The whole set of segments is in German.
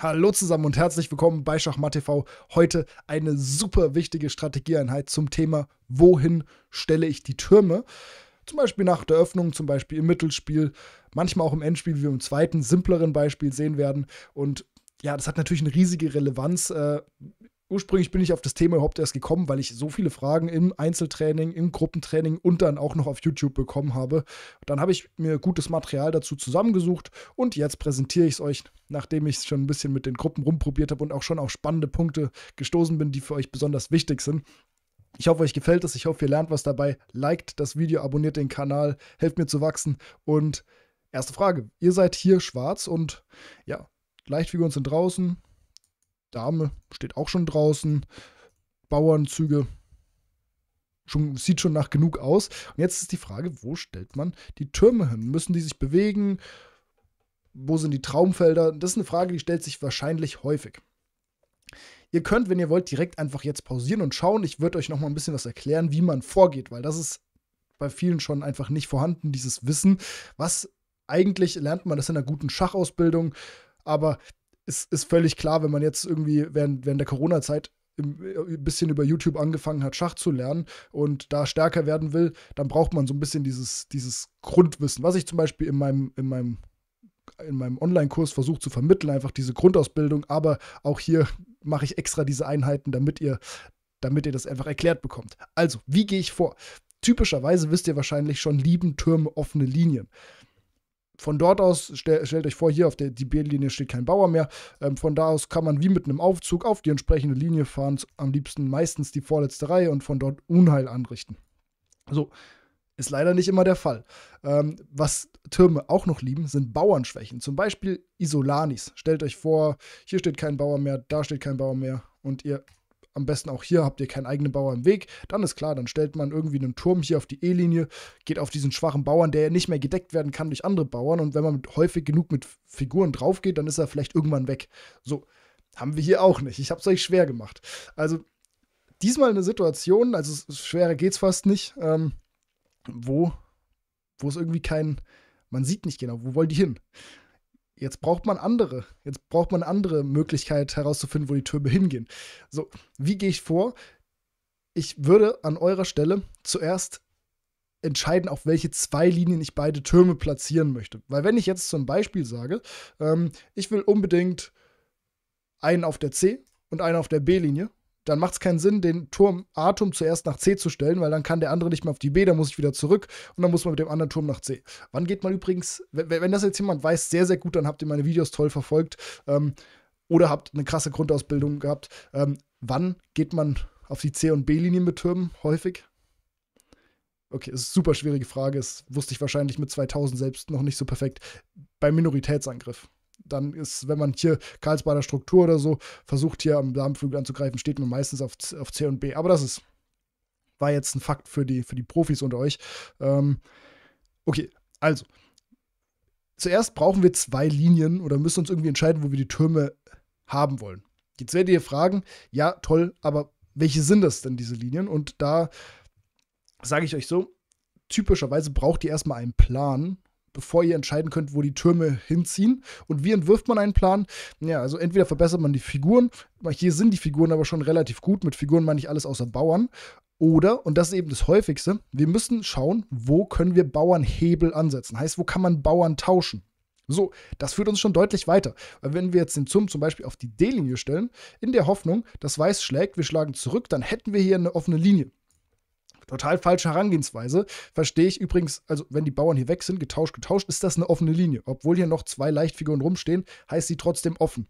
Hallo zusammen und herzlich willkommen bei Schachmatt TV. Heute eine super wichtige Strategieeinheit zum Thema, wohin stelle ich die Türme? Zum Beispiel nach der Öffnung, zum Beispiel im Mittelspiel, manchmal auch im Endspiel, wie wir im zweiten, simpleren Beispiel sehen werden. Und ja, das hat natürlich eine riesige Relevanz. Äh, ursprünglich bin ich auf das Thema überhaupt erst gekommen, weil ich so viele Fragen im Einzeltraining, im Gruppentraining und dann auch noch auf YouTube bekommen habe. Dann habe ich mir gutes Material dazu zusammengesucht und jetzt präsentiere ich es euch, nachdem ich es schon ein bisschen mit den Gruppen rumprobiert habe und auch schon auf spannende Punkte gestoßen bin, die für euch besonders wichtig sind. Ich hoffe, euch gefällt es. Ich hoffe, ihr lernt was dabei. Liked das Video, abonniert den Kanal, helft mir zu wachsen. Und erste Frage: Ihr seid hier schwarz und ja, Leichtfiguren sind draußen, Dame steht auch schon draußen. Bauernzüge. Schon, sieht schon nach genug aus. Und jetzt ist die Frage, wo stellt man die Türme hin? Müssen die sich bewegen? Wo sind die Traumfelder? Das ist eine Frage, die stellt sich wahrscheinlich häufig. Ihr könnt, wenn ihr wollt, direkt einfach jetzt pausieren und schauen. Ich würde euch noch mal ein bisschen was erklären, wie man vorgeht, weil das ist bei vielen schon einfach nicht vorhanden, dieses Wissen. Was eigentlich lernt man das in einer guten Schachausbildung, aber ist, ist völlig klar, wenn man jetzt irgendwie während, während der Corona-Zeit äh, ein bisschen über YouTube angefangen hat, Schach zu lernen und da stärker werden will, dann braucht man so ein bisschen dieses, dieses Grundwissen, was ich zum Beispiel in meinem, in meinem in meinem Online-Kurs versuche zu vermitteln, einfach diese Grundausbildung, aber auch hier mache ich extra diese Einheiten, damit ihr, damit ihr das einfach erklärt bekommt. Also, wie gehe ich vor? Typischerweise wisst ihr wahrscheinlich schon lieben Türme offene Linien von dort aus, stell, stellt euch vor, hier auf der DB-Linie steht kein Bauer mehr. Ähm, von da aus kann man wie mit einem Aufzug auf die entsprechende Linie fahren, am liebsten meistens die vorletzte Reihe und von dort Unheil anrichten. So, ist leider nicht immer der Fall. Ähm, was Türme auch noch lieben, sind Bauernschwächen. Zum Beispiel Isolanis. Stellt euch vor, hier steht kein Bauer mehr, da steht kein Bauer mehr und ihr am besten auch hier habt ihr keinen eigenen Bauer im Weg. Dann ist klar, dann stellt man irgendwie einen Turm hier auf die E-Linie, geht auf diesen schwachen Bauern, der ja nicht mehr gedeckt werden kann durch andere Bauern. Und wenn man mit, häufig genug mit Figuren drauf geht, dann ist er vielleicht irgendwann weg. So, haben wir hier auch nicht. Ich habe es euch schwer gemacht. Also diesmal eine Situation, also schwerer geht's fast nicht, ähm, wo, wo es irgendwie keinen, man sieht nicht genau, wo wollen die hin? Jetzt braucht man andere. Jetzt braucht man andere Möglichkeit herauszufinden, wo die Türme hingehen. So, wie gehe ich vor? Ich würde an eurer Stelle zuerst entscheiden, auf welche zwei Linien ich beide Türme platzieren möchte. Weil wenn ich jetzt zum Beispiel sage, ähm, ich will unbedingt einen auf der C und einen auf der B-Linie dann macht es keinen Sinn, den Turm A-Turm zuerst nach C zu stellen, weil dann kann der andere nicht mehr auf die B, dann muss ich wieder zurück und dann muss man mit dem anderen Turm nach C. Wann geht man übrigens, wenn, wenn das jetzt jemand weiß, sehr, sehr gut, dann habt ihr meine Videos toll verfolgt ähm, oder habt eine krasse Grundausbildung gehabt. Ähm, wann geht man auf die C- und B-Linien mit Türmen häufig? Okay, ist eine super schwierige Frage. Das wusste ich wahrscheinlich mit 2000 selbst noch nicht so perfekt. Beim Minoritätsangriff dann ist, wenn man hier Karlsbader Struktur oder so versucht, hier am Damenflügel anzugreifen, steht man meistens auf, auf C und B. Aber das ist, war jetzt ein Fakt für die, für die Profis unter euch. Ähm, okay, also. Zuerst brauchen wir zwei Linien oder müssen uns irgendwie entscheiden, wo wir die Türme haben wollen. Jetzt werdet ihr fragen, ja, toll, aber welche sind das denn, diese Linien? Und da sage ich euch so, typischerweise braucht ihr erstmal einen Plan bevor ihr entscheiden könnt, wo die Türme hinziehen. Und wie entwirft man einen Plan? Ja, also entweder verbessert man die Figuren, hier sind die Figuren aber schon relativ gut, mit Figuren meine ich alles außer Bauern. Oder, und das ist eben das häufigste, wir müssen schauen, wo können wir Bauernhebel ansetzen. Heißt, wo kann man Bauern tauschen? So, das führt uns schon deutlich weiter. Weil wenn wir jetzt den Zum zum Beispiel auf die D-Linie stellen, in der Hoffnung, dass Weiß schlägt, wir schlagen zurück, dann hätten wir hier eine offene Linie. Total falsche Herangehensweise. Verstehe ich übrigens, also wenn die Bauern hier weg sind, getauscht, getauscht, ist das eine offene Linie. Obwohl hier noch zwei Leichtfiguren rumstehen, heißt sie trotzdem offen.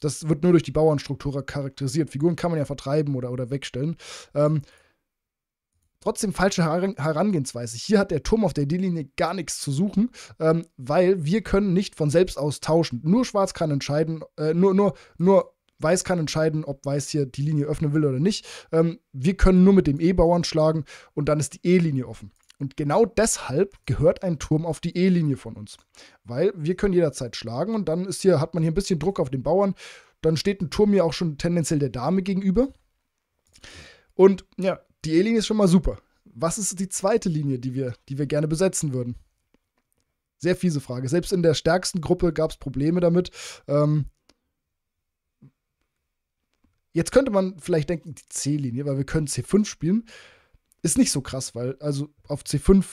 Das wird nur durch die Bauernstruktur charakterisiert. Figuren kann man ja vertreiben oder, oder wegstellen. Ähm, trotzdem falsche Herangehensweise. Hier hat der Turm auf der D-Linie gar nichts zu suchen, ähm, weil wir können nicht von selbst aus tauschen. Nur Schwarz kann entscheiden, äh, nur, nur, nur Weiß kann entscheiden, ob Weiß hier die Linie öffnen will oder nicht. Ähm, wir können nur mit dem E-Bauern schlagen und dann ist die E-Linie offen. Und genau deshalb gehört ein Turm auf die E-Linie von uns. Weil wir können jederzeit schlagen und dann ist hier, hat man hier ein bisschen Druck auf den Bauern. Dann steht ein Turm hier auch schon tendenziell der Dame gegenüber. Und ja, die E-Linie ist schon mal super. Was ist die zweite Linie, die wir, die wir gerne besetzen würden? Sehr fiese Frage. Selbst in der stärksten Gruppe gab es Probleme damit. Ähm, Jetzt könnte man vielleicht denken, die C-Linie, weil wir können C5 spielen. Ist nicht so krass, weil also auf C5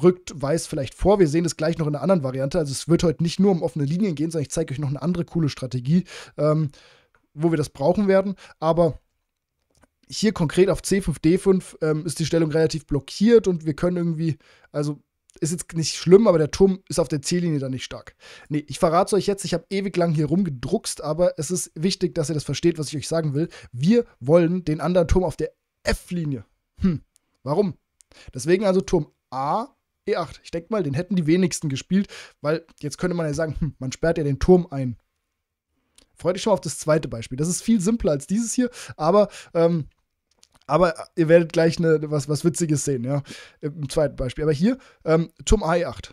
rückt Weiß vielleicht vor. Wir sehen es gleich noch in einer anderen Variante. Also es wird heute nicht nur um offene Linien gehen, sondern ich zeige euch noch eine andere coole Strategie, ähm, wo wir das brauchen werden. Aber hier konkret auf C5, D5 ähm, ist die Stellung relativ blockiert und wir können irgendwie, also ist jetzt nicht schlimm, aber der Turm ist auf der Ziellinie dann nicht stark. Nee, ich verrate es euch jetzt, ich habe ewig lang hier rumgedruckst, aber es ist wichtig, dass ihr das versteht, was ich euch sagen will. Wir wollen den anderen Turm auf der F-Linie. Hm, warum? Deswegen also Turm A, E8. Ich denke mal, den hätten die wenigsten gespielt, weil jetzt könnte man ja sagen, hm, man sperrt ja den Turm ein. Freut dich schon mal auf das zweite Beispiel. Das ist viel simpler als dieses hier, aber ähm, aber ihr werdet gleich eine, was, was Witziges sehen, ja. Im zweiten Beispiel. Aber hier, ähm, Turm A8.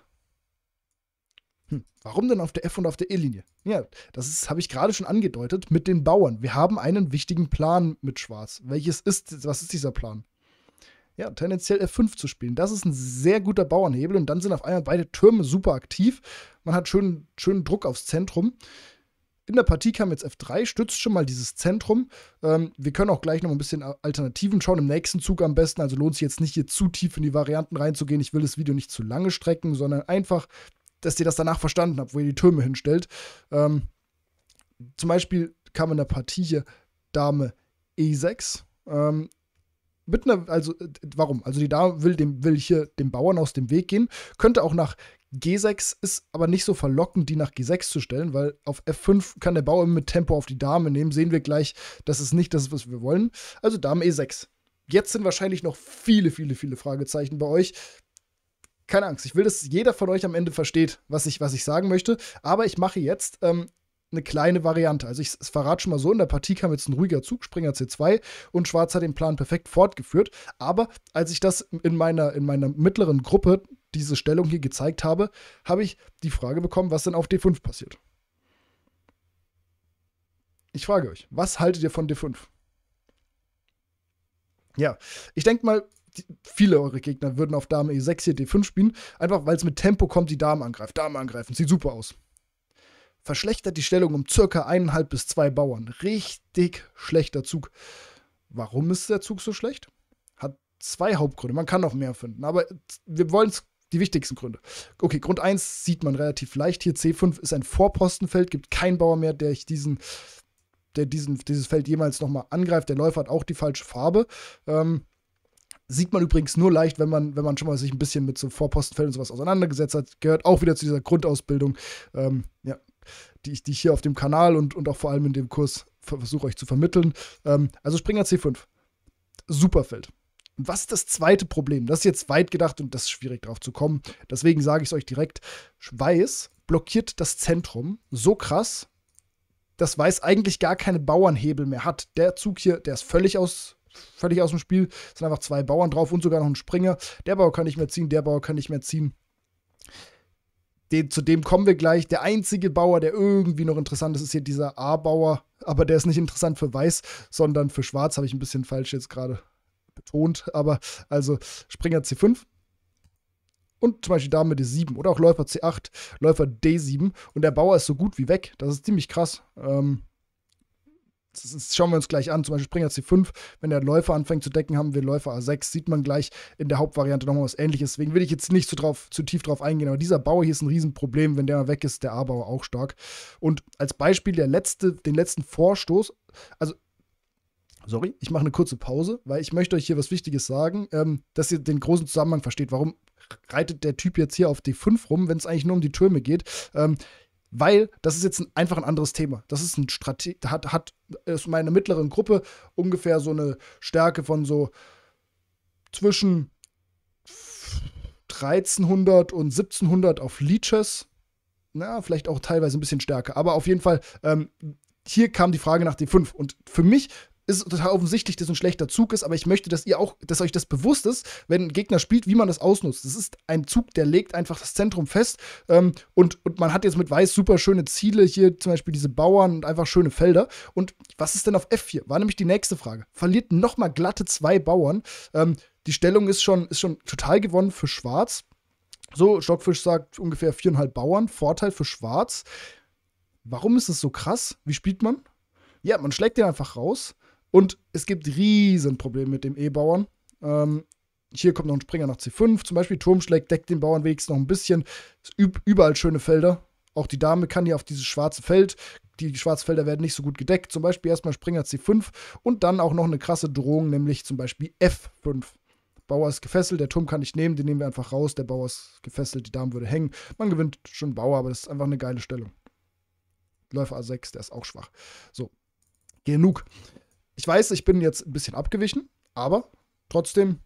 Hm, warum denn auf der F- und auf der E-Linie? Ja, das habe ich gerade schon angedeutet mit den Bauern. Wir haben einen wichtigen Plan mit Schwarz. Welches ist, was ist dieser Plan? Ja, tendenziell F5 zu spielen. Das ist ein sehr guter Bauernhebel und dann sind auf einmal beide Türme super aktiv. Man hat schönen, schönen Druck aufs Zentrum. In der Partie kam jetzt F3, stützt schon mal dieses Zentrum. Ähm, wir können auch gleich noch ein bisschen Alternativen schauen, im nächsten Zug am besten. Also lohnt sich jetzt nicht hier zu tief in die Varianten reinzugehen. Ich will das Video nicht zu lange strecken, sondern einfach, dass ihr das danach verstanden habt, wo ihr die Türme hinstellt. Ähm, zum Beispiel kam in der Partie hier Dame E6. Ähm, mit einer, also äh, warum? Also die Dame will dem will hier dem Bauern aus dem Weg gehen, könnte auch nach G6 ist aber nicht so verlockend, die nach G6 zu stellen, weil auf F5 kann der Bauer mit Tempo auf die Dame nehmen. Sehen wir gleich, das ist nicht das, was wir wollen. Also Dame E6. Jetzt sind wahrscheinlich noch viele, viele, viele Fragezeichen bei euch. Keine Angst, ich will, dass jeder von euch am Ende versteht, was ich, was ich sagen möchte. Aber ich mache jetzt ähm, eine kleine Variante. Also ich verrate schon mal so, in der Partie kam jetzt ein ruhiger Zug, Springer C2 und Schwarz hat den Plan perfekt fortgeführt. Aber als ich das in meiner, in meiner mittleren Gruppe diese Stellung hier gezeigt habe, habe ich die Frage bekommen, was denn auf D5 passiert. Ich frage euch, was haltet ihr von D5? Ja, ich denke mal, viele eure Gegner würden auf Dame E6 hier D5 spielen, einfach weil es mit Tempo kommt, die Dame angreift. Dame angreifen, sieht super aus. Verschlechtert die Stellung um circa eineinhalb bis zwei Bauern. Richtig schlechter Zug. Warum ist der Zug so schlecht? Hat zwei Hauptgründe. Man kann noch mehr finden, aber wir wollen es die wichtigsten Gründe. Okay, Grund 1 sieht man relativ leicht. Hier C5 ist ein Vorpostenfeld, gibt keinen Bauer mehr, der ich diesen, der diesen, dieses Feld jemals nochmal angreift. Der Läufer hat auch die falsche Farbe. Ähm, sieht man übrigens nur leicht, wenn man, wenn man schon mal sich ein bisschen mit so Vorpostenfeldern und sowas auseinandergesetzt hat. Gehört auch wieder zu dieser Grundausbildung, ähm, ja, die, ich, die ich hier auf dem Kanal und, und auch vor allem in dem Kurs versuche euch zu vermitteln. Ähm, also Springer C5. Superfeld. Was ist das zweite Problem? Das ist jetzt weit gedacht und das ist schwierig drauf zu kommen. Deswegen sage ich es euch direkt. Weiß blockiert das Zentrum so krass, dass Weiß eigentlich gar keine Bauernhebel mehr hat. Der Zug hier, der ist völlig aus, völlig aus dem Spiel. Es sind einfach zwei Bauern drauf und sogar noch ein Springer. Der Bauer kann nicht mehr ziehen, der Bauer kann nicht mehr ziehen. Den, zu dem kommen wir gleich. Der einzige Bauer, der irgendwie noch interessant ist, ist hier dieser A-Bauer. Aber der ist nicht interessant für Weiß, sondern für Schwarz habe ich ein bisschen falsch jetzt gerade betont, aber also Springer C5 und zum Beispiel Dame D7 oder auch Läufer C8, Läufer D7 und der Bauer ist so gut wie weg. Das ist ziemlich krass. Ähm, das, das schauen wir uns gleich an. Zum Beispiel Springer C5, wenn der Läufer anfängt zu decken, haben wir Läufer A6. Sieht man gleich in der Hauptvariante nochmal was ähnliches. Deswegen will ich jetzt nicht zu, drauf, zu tief drauf eingehen. Aber dieser Bauer hier ist ein Riesenproblem. Wenn der mal weg ist, der A-Bauer auch stark. Und als Beispiel der letzte, den letzten Vorstoß, also sorry, ich mache eine kurze Pause, weil ich möchte euch hier was Wichtiges sagen, ähm, dass ihr den großen Zusammenhang versteht. Warum reitet der Typ jetzt hier auf D5 rum, wenn es eigentlich nur um die Türme geht? Ähm, weil das ist jetzt ein, einfach ein anderes Thema. Das ist ein Strate hat, hat ist meine mittleren Gruppe ungefähr so eine Stärke von so zwischen 1300 und 1700 auf Leeches. Na, vielleicht auch teilweise ein bisschen stärker, aber auf jeden Fall ähm, hier kam die Frage nach D5. Und für mich ist total offensichtlich, dass ein schlechter Zug ist, aber ich möchte, dass ihr auch, dass euch das bewusst ist, wenn ein Gegner spielt, wie man das ausnutzt. Das ist ein Zug, der legt einfach das Zentrum fest ähm, und, und man hat jetzt mit Weiß super schöne Ziele, hier zum Beispiel diese Bauern und einfach schöne Felder. Und was ist denn auf F4? War nämlich die nächste Frage. Verliert nochmal glatte zwei Bauern. Ähm, die Stellung ist schon, ist schon total gewonnen für Schwarz. So, Stockfisch sagt ungefähr viereinhalb Bauern, Vorteil für Schwarz. Warum ist es so krass? Wie spielt man? Ja, man schlägt den einfach raus und es gibt Riesenprobleme mit dem E-Bauern. Ähm, hier kommt noch ein Springer nach C5. Zum Beispiel Turmschläg deckt den Bauern wenigstens noch ein bisschen. Überall schöne Felder. Auch die Dame kann hier auf dieses schwarze Feld. Die schwarzen Felder werden nicht so gut gedeckt. Zum Beispiel erstmal Springer C5 und dann auch noch eine krasse Drohung, nämlich zum Beispiel F5. Bauer ist gefesselt, der Turm kann ich nehmen, den nehmen wir einfach raus. Der Bauer ist gefesselt, die Dame würde hängen. Man gewinnt schon Bauer, aber das ist einfach eine geile Stellung. Läufer A6, der ist auch schwach. So, genug. Ich weiß, ich bin jetzt ein bisschen abgewichen, aber trotzdem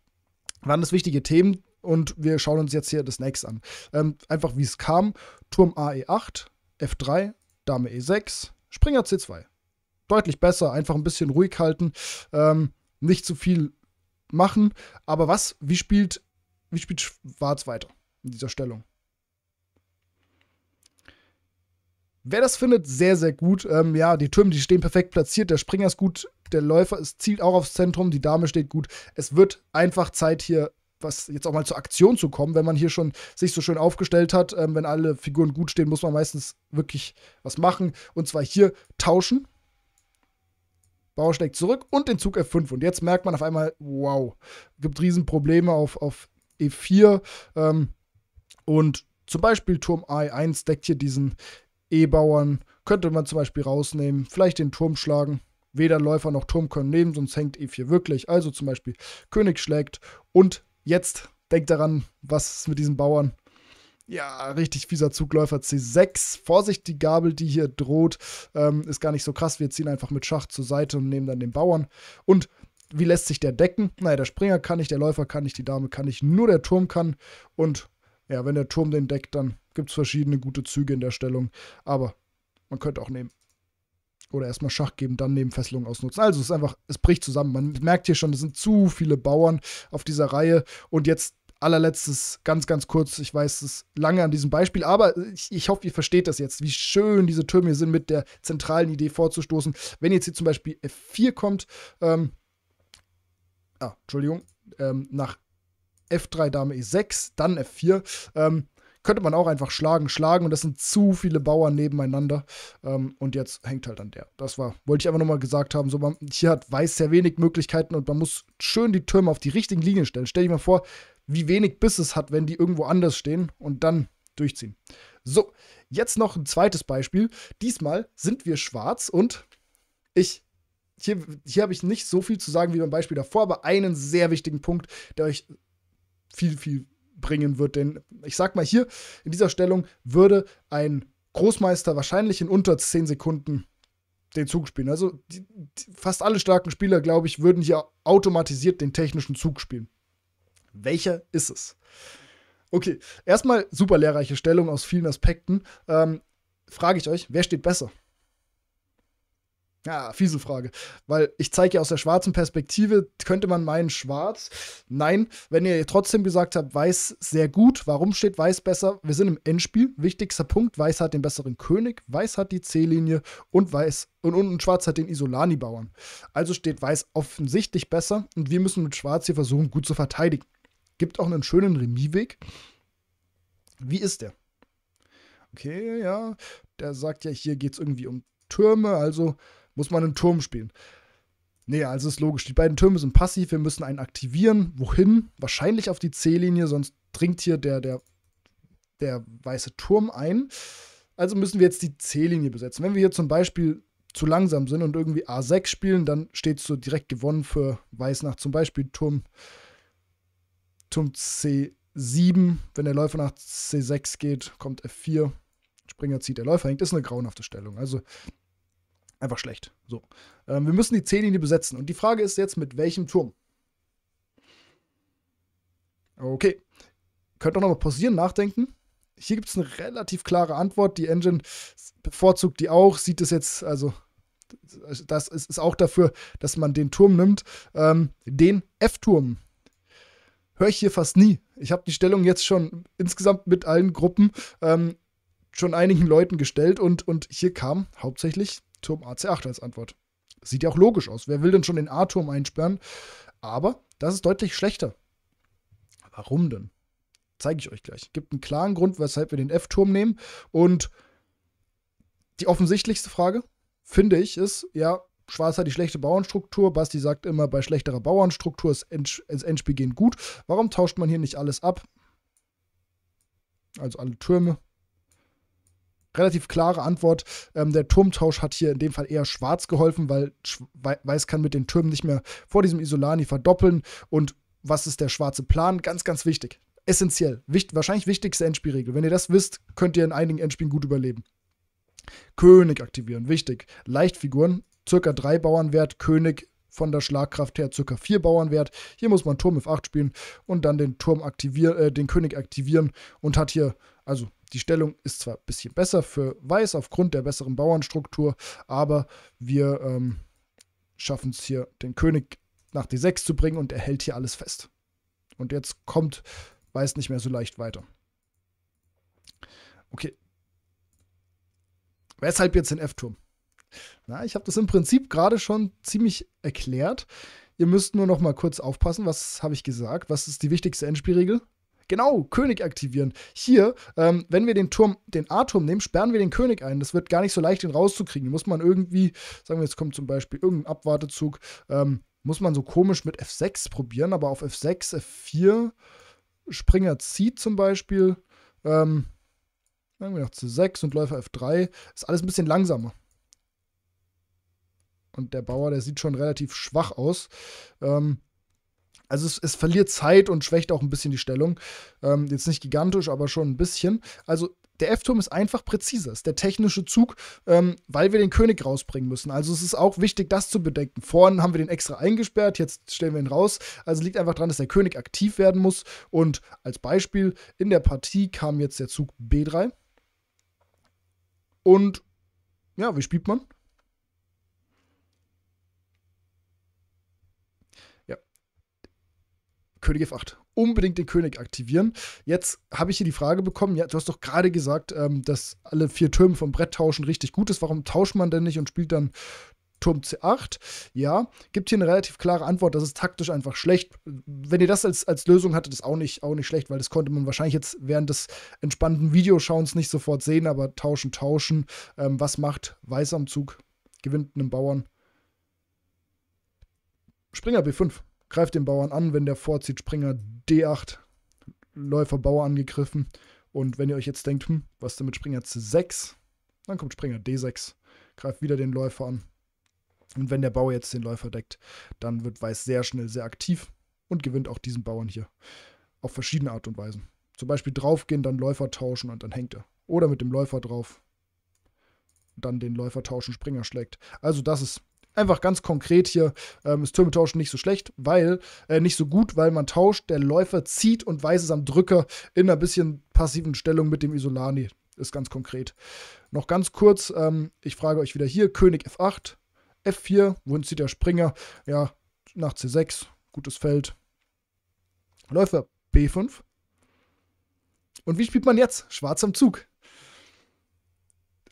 waren das wichtige Themen und wir schauen uns jetzt hier das Next an. Ähm, einfach wie es kam: Turm ae 8 F3, Dame E6, Springer C2. Deutlich besser, einfach ein bisschen ruhig halten, ähm, nicht zu viel machen. Aber was, wie spielt, wie spielt Schwarz weiter in dieser Stellung? Wer das findet, sehr, sehr gut. Ähm, ja, die Türme, die stehen perfekt platziert. Der Springer ist gut. Der Läufer ist, zielt auch aufs Zentrum. Die Dame steht gut. Es wird einfach Zeit, hier was jetzt auch mal zur Aktion zu kommen, wenn man hier schon sich so schön aufgestellt hat. Ähm, wenn alle Figuren gut stehen, muss man meistens wirklich was machen. Und zwar hier tauschen. Bauer schlägt zurück und den Zug F5. Und jetzt merkt man auf einmal, wow, gibt Riesenprobleme auf, auf E4. Ähm, und zum Beispiel Turm A1 deckt hier diesen E-Bauern könnte man zum Beispiel rausnehmen, vielleicht den Turm schlagen. Weder Läufer noch Turm können nehmen, sonst hängt E4 wirklich. Also zum Beispiel König schlägt. Und jetzt denkt daran, was ist mit diesen Bauern? Ja, richtig fieser Zugläufer C6. Vorsicht, die Gabel, die hier droht, ähm, ist gar nicht so krass. Wir ziehen einfach mit Schach zur Seite und nehmen dann den Bauern. Und wie lässt sich der decken? Naja, der Springer kann nicht, der Läufer kann nicht, die Dame kann nicht, nur der Turm kann. Und ja, wenn der Turm den deckt, dann gibt es verschiedene gute Züge in der Stellung, aber man könnte auch nehmen. Oder erstmal Schach geben, dann neben Fesselung ausnutzen. Also es ist einfach, es bricht zusammen. Man merkt hier schon, es sind zu viele Bauern auf dieser Reihe. Und jetzt allerletztes, ganz, ganz kurz, ich weiß es lange an diesem Beispiel, aber ich, ich, hoffe, ihr versteht das jetzt, wie schön diese Türme hier sind, mit der zentralen Idee vorzustoßen. Wenn jetzt hier zum Beispiel F4 kommt, ähm, ah, Entschuldigung, ähm, nach F3 Dame E6, dann F4, ähm, könnte man auch einfach schlagen, schlagen und das sind zu viele Bauern nebeneinander. Ähm, und jetzt hängt halt an der. Das war, wollte ich einfach nochmal gesagt haben. So, man, hier hat Weiß sehr wenig Möglichkeiten und man muss schön die Türme auf die richtigen Linien stellen. Stell dir mal vor, wie wenig Biss es hat, wenn die irgendwo anders stehen und dann durchziehen. So, jetzt noch ein zweites Beispiel. Diesmal sind wir schwarz und ich hier, hier habe ich nicht so viel zu sagen wie beim Beispiel davor, aber einen sehr wichtigen Punkt, der euch viel, viel bringen wird. Denn ich sag mal hier, in dieser Stellung würde ein Großmeister wahrscheinlich in unter 10 Sekunden den Zug spielen. Also die, die, fast alle starken Spieler, glaube ich, würden hier automatisiert den technischen Zug spielen. Welcher ist es? Okay, erstmal super lehrreiche Stellung aus vielen Aspekten. Ähm, frage ich euch, wer steht besser? Ja, fiese Frage. Weil ich zeige ja aus der schwarzen Perspektive, könnte man meinen schwarz? Nein, wenn ihr trotzdem gesagt habt, weiß sehr gut, warum steht weiß besser? Wir sind im Endspiel. Wichtigster Punkt, weiß hat den besseren König, weiß hat die C-Linie und weiß und unten schwarz hat den Isolani-Bauern. Also steht weiß offensichtlich besser und wir müssen mit schwarz hier versuchen, gut zu verteidigen. Gibt auch einen schönen Remisweg. Wie ist der? Okay, ja, der sagt ja, hier geht es irgendwie um Türme, also muss man einen Turm spielen. Nee, also ist logisch. Die beiden Türme sind passiv. Wir müssen einen aktivieren. Wohin? Wahrscheinlich auf die C-Linie, sonst dringt hier der, der, der weiße Turm ein. Also müssen wir jetzt die C-Linie besetzen. Wenn wir hier zum Beispiel zu langsam sind und irgendwie A6 spielen, dann steht es so direkt gewonnen für Weiß nach zum Beispiel Turm, Turm C7. Wenn der Läufer nach C6 geht, kommt F4. Springer zieht, der Läufer hängt. Ist eine grauenhafte Stellung. Also Einfach schlecht. So. Ähm, wir müssen die C-Linie besetzen. Und die Frage ist jetzt, mit welchem Turm? Okay. Könnt auch nochmal pausieren, nachdenken. Hier gibt es eine relativ klare Antwort. Die Engine bevorzugt die auch, sieht es jetzt, also das ist, ist auch dafür, dass man den Turm nimmt. Ähm, den F-Turm höre ich hier fast nie. Ich habe die Stellung jetzt schon insgesamt mit allen Gruppen ähm, schon einigen Leuten gestellt und, und hier kam hauptsächlich Turm AC8 als Antwort. Sieht ja auch logisch aus. Wer will denn schon den A-Turm einsperren? Aber das ist deutlich schlechter. Warum denn? Zeige ich euch gleich. Gibt einen klaren Grund, weshalb wir den F-Turm nehmen. Und die offensichtlichste Frage, finde ich, ist, ja, Schwarz hat die schlechte Bauernstruktur. Basti sagt immer, bei schlechterer Bauernstruktur ist das Endspiel gehen gut. Warum tauscht man hier nicht alles ab? Also alle Türme, relativ klare Antwort. Ähm, der Turmtausch hat hier in dem Fall eher schwarz geholfen, weil Weiß kann mit den Türmen nicht mehr vor diesem Isolani verdoppeln. Und was ist der schwarze Plan? Ganz, ganz wichtig. Essentiell. Wicht, wahrscheinlich wichtigste Endspielregel. Wenn ihr das wisst, könnt ihr in einigen Endspielen gut überleben. König aktivieren, wichtig. Leichtfiguren, circa 3 Bauernwert, König von der Schlagkraft her circa 4 Bauernwert. Hier muss man Turm F8 spielen und dann den Turm aktivieren, äh, den König aktivieren und hat hier also die Stellung ist zwar ein bisschen besser für Weiß aufgrund der besseren Bauernstruktur, aber wir ähm, schaffen es hier, den König nach D6 zu bringen und er hält hier alles fest. Und jetzt kommt Weiß nicht mehr so leicht weiter. Okay. Weshalb jetzt den F-Turm? Na, ich habe das im Prinzip gerade schon ziemlich erklärt. Ihr müsst nur noch mal kurz aufpassen, was habe ich gesagt? Was ist die wichtigste Endspielregel? Genau, König aktivieren. Hier, ähm, wenn wir den Turm, den A-Turm nehmen, sperren wir den König ein. Das wird gar nicht so leicht, den rauszukriegen. muss man irgendwie, sagen wir, jetzt kommt zum Beispiel irgendein Abwartezug, ähm, muss man so komisch mit F6 probieren, aber auf F6, F4, Springer zieht zum Beispiel, ähm, sagen wir noch c 6 und Läufer F3, ist alles ein bisschen langsamer. Und der Bauer, der sieht schon relativ schwach aus. Ähm, also es, es, verliert Zeit und schwächt auch ein bisschen die Stellung. Ähm, jetzt nicht gigantisch, aber schon ein bisschen. Also der F-Turm ist einfach präziser, ist der technische Zug, ähm, weil wir den König rausbringen müssen. Also es ist auch wichtig, das zu bedenken. Vorhin haben wir den extra eingesperrt, jetzt stellen wir ihn raus. Also liegt einfach daran, dass der König aktiv werden muss. Und als Beispiel, in der Partie kam jetzt der Zug B3. Und ja, wie spielt man? König F8. Unbedingt den König aktivieren. Jetzt habe ich hier die Frage bekommen, ja, du hast doch gerade gesagt, ähm, dass alle vier Türme vom Brett tauschen richtig gut ist. Warum tauscht man denn nicht und spielt dann Turm C8. Ja, gibt hier eine relativ klare Antwort, das ist taktisch einfach schlecht. Wenn ihr das als, als Lösung hattet, ist auch nicht, auch nicht schlecht, weil das konnte man wahrscheinlich jetzt während des entspannten Videoschauens nicht sofort sehen, aber tauschen, tauschen. Ähm, was macht Weiß am Zug? Gewinnt einen Bauern. Springer B5 greift den Bauern an, wenn der vorzieht, Springer D8, Läufer Bauer angegriffen. Und wenn ihr euch jetzt denkt, hm, was denn mit Springer C6? Dann kommt Springer D6, greift wieder den Läufer an. Und wenn der Bauer jetzt den Läufer deckt, dann wird Weiß sehr schnell sehr aktiv und gewinnt auch diesen Bauern hier. Auf verschiedene Art und Weisen. Zum Beispiel draufgehen, dann Läufer tauschen und dann hängt er. Oder mit dem Läufer drauf, dann den Läufer tauschen, Springer schlägt. Also das ist Einfach ganz konkret hier ähm, ist Türmetauschen nicht so schlecht, weil, äh, nicht so gut, weil man tauscht, der Läufer zieht und weiß es am Drücker in einer bisschen passiven Stellung mit dem Isolani. Ist ganz konkret. Noch ganz kurz, ähm, ich frage euch wieder hier: König F8, F4, wohin zieht der Springer? Ja, nach C6, gutes Feld. Läufer B5. Und wie spielt man jetzt? Schwarz am Zug.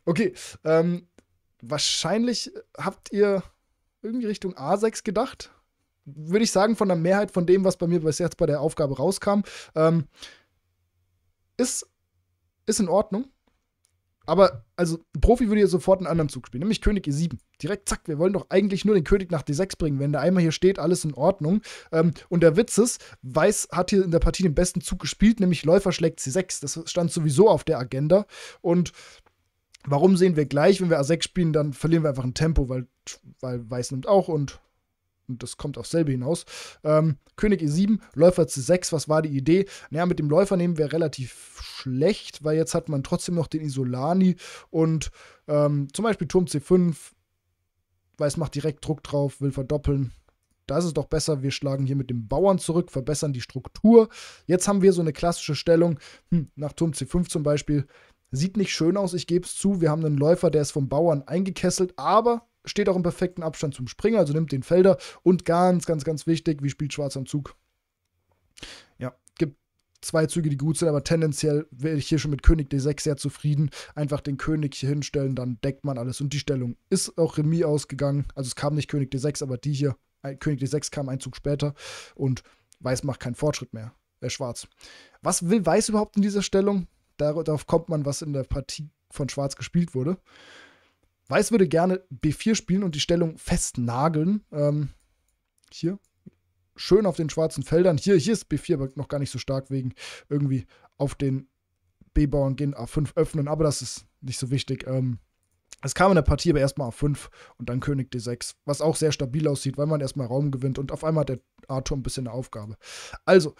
Okay, ähm, wahrscheinlich habt ihr irgendwie Richtung A6 gedacht. Würde ich sagen, von der Mehrheit von dem, was bei mir bis jetzt bei der Aufgabe rauskam. Ähm, ist, ist in Ordnung. Aber, also, Profi würde hier sofort einen anderen Zug spielen, nämlich König E7. Direkt, zack, wir wollen doch eigentlich nur den König nach D6 bringen. Wenn der einmal hier steht, alles in Ordnung. Ähm, und der Witz ist, Weiß hat hier in der Partie den besten Zug gespielt, nämlich Läufer schlägt C6. Das stand sowieso auf der Agenda. Und warum sehen wir gleich, wenn wir A6 spielen, dann verlieren wir einfach ein Tempo, weil weil Weiß nimmt auch und, und das kommt aufs selbe hinaus. Ähm, König E7, Läufer C6, was war die Idee? Naja, mit dem Läufer nehmen wir relativ schlecht, weil jetzt hat man trotzdem noch den Isolani und ähm, zum Beispiel Turm C5, Weiß macht direkt Druck drauf, will verdoppeln. Da ist es doch besser, wir schlagen hier mit dem Bauern zurück, verbessern die Struktur. Jetzt haben wir so eine klassische Stellung, hm, nach Turm C5 zum Beispiel. Sieht nicht schön aus, ich gebe es zu. Wir haben einen Läufer, der ist vom Bauern eingekesselt, aber steht auch im perfekten Abstand zum Springer, also nimmt den Felder. Und ganz, ganz, ganz wichtig, wie spielt Schwarz am Zug? Ja, gibt zwei Züge, die gut sind, aber tendenziell wäre ich hier schon mit König D6 sehr zufrieden. Einfach den König hier hinstellen, dann deckt man alles. Und die Stellung ist auch Remis ausgegangen. Also es kam nicht König D6, aber die hier, König D6 kam ein Zug später und Weiß macht keinen Fortschritt mehr. Äh, Schwarz. Was will Weiß überhaupt in dieser Stellung? Darauf kommt man, was in der Partie von Schwarz gespielt wurde. Weiß würde gerne B4 spielen und die Stellung festnageln. Ähm, hier. Schön auf den schwarzen Feldern. Hier, hier ist B4 aber noch gar nicht so stark wegen irgendwie auf den B-Bauern gehen, A5 öffnen, aber das ist nicht so wichtig. Ähm, es kam in der Partie aber erstmal A5 und dann König D6, was auch sehr stabil aussieht, weil man erstmal Raum gewinnt und auf einmal hat der A-Turm ein bisschen eine Aufgabe. Also,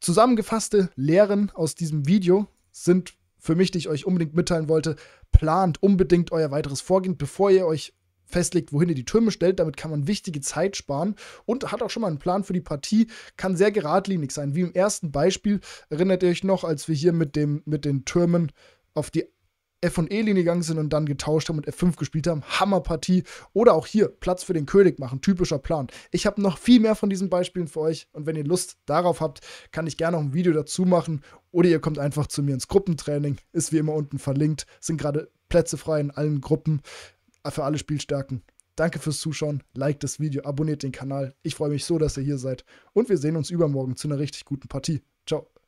zusammengefasste Lehren aus diesem Video sind für mich, die ich euch unbedingt mitteilen wollte plant unbedingt euer weiteres Vorgehen, bevor ihr euch festlegt, wohin ihr die Türme stellt. Damit kann man wichtige Zeit sparen und hat auch schon mal einen Plan für die Partie. Kann sehr geradlinig sein. Wie im ersten Beispiel erinnert ihr euch noch, als wir hier mit, dem, mit den Türmen auf die F und E Linie gegangen sind und dann getauscht haben und F5 gespielt haben. Hammerpartie. Oder auch hier Platz für den König machen. Typischer Plan. Ich habe noch viel mehr von diesen Beispielen für euch und wenn ihr Lust darauf habt, kann ich gerne noch ein Video dazu machen oder ihr kommt einfach zu mir ins Gruppentraining. Ist wie immer unten verlinkt. Sind gerade Plätze frei in allen Gruppen für alle Spielstärken. Danke fürs Zuschauen, liked das Video, abonniert den Kanal. Ich freue mich so, dass ihr hier seid und wir sehen uns übermorgen zu einer richtig guten Partie. Ciao.